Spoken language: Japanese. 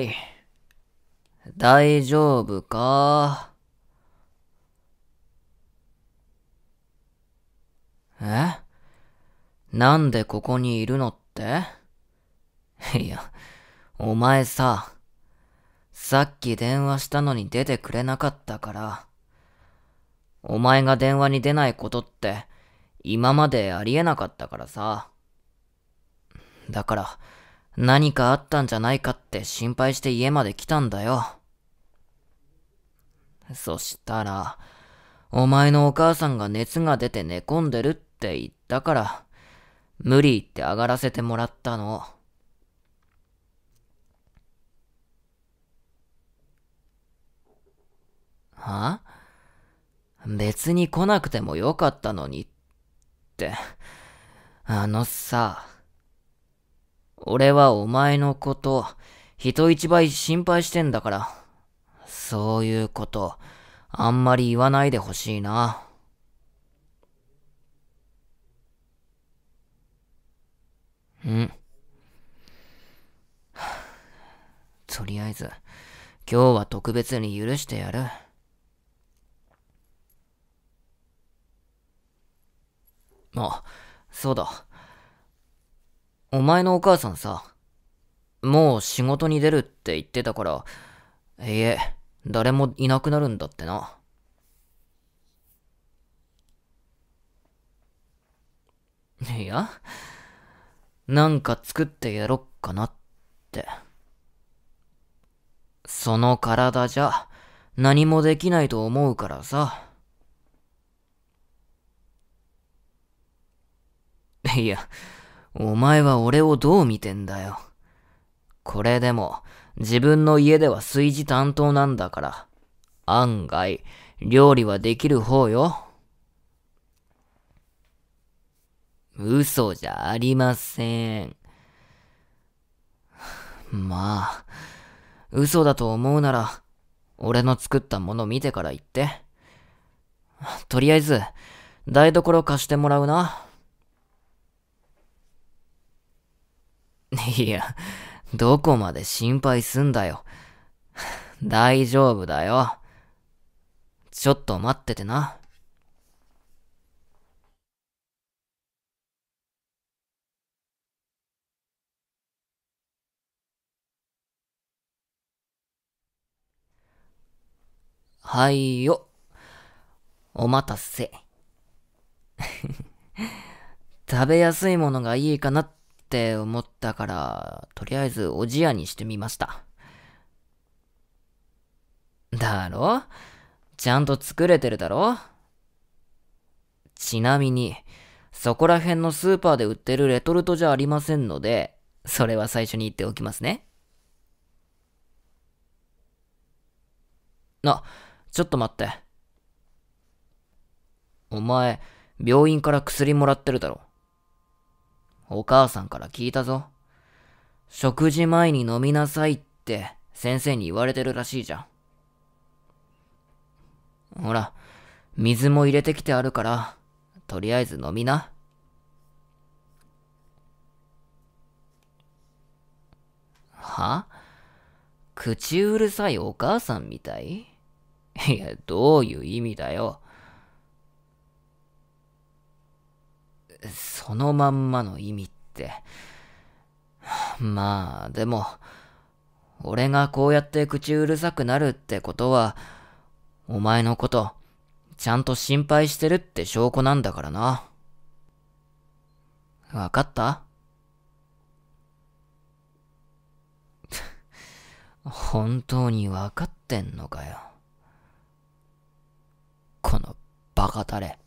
い。大丈夫かえなんでここにいるのっていや、お前さ、さっき電話したのに出てくれなかったから、お前が電話に出ないことって今までありえなかったからさ。だから、何かあったんじゃないかって心配して家まで来たんだよ。そしたら、お前のお母さんが熱が出て寝込んでるって言ったから、無理言って上がらせてもらったの。は別に来なくてもよかったのにって。あのさ、俺はお前のこと、人一倍心配してんだから。そういうこと、あんまり言わないでほしいな。うん。とりあえず、今日は特別に許してやる。あ、そうだ。お前のお母さんさ、もう仕事に出るって言ってたから、いいえ、誰もいなくなるんだってな。いや、なんか作ってやろっかなって。その体じゃ何もできないと思うからさ。いや、お前は俺をどう見てんだよ。これでも、自分の家では炊事担当なんだから。案外、料理はできる方よ。嘘じゃありません。まあ、嘘だと思うなら、俺の作ったもの見てから言って。とりあえず、台所貸してもらうな。いや、どこまで心配すんだよ。大丈夫だよ。ちょっと待っててな。はいよ。お待たせ。食べやすいものがいいかなって。って思ったから、とりあえずおじやにしてみました。だろちゃんと作れてるだろちなみに、そこら辺のスーパーで売ってるレトルトじゃありませんので、それは最初に言っておきますね。あ、ちょっと待って。お前、病院から薬もらってるだろ。お母さんから聞いたぞ。食事前に飲みなさいって先生に言われてるらしいじゃん。ほら、水も入れてきてあるから、とりあえず飲みな。は口うるさいお母さんみたい いや、どういう意味だよ。そのまんまの意味って。まあ、でも、俺がこうやって口うるさくなるってことは、お前のこと、ちゃんと心配してるって証拠なんだからな。わかった 本当にわかってんのかよ。このバカタレ。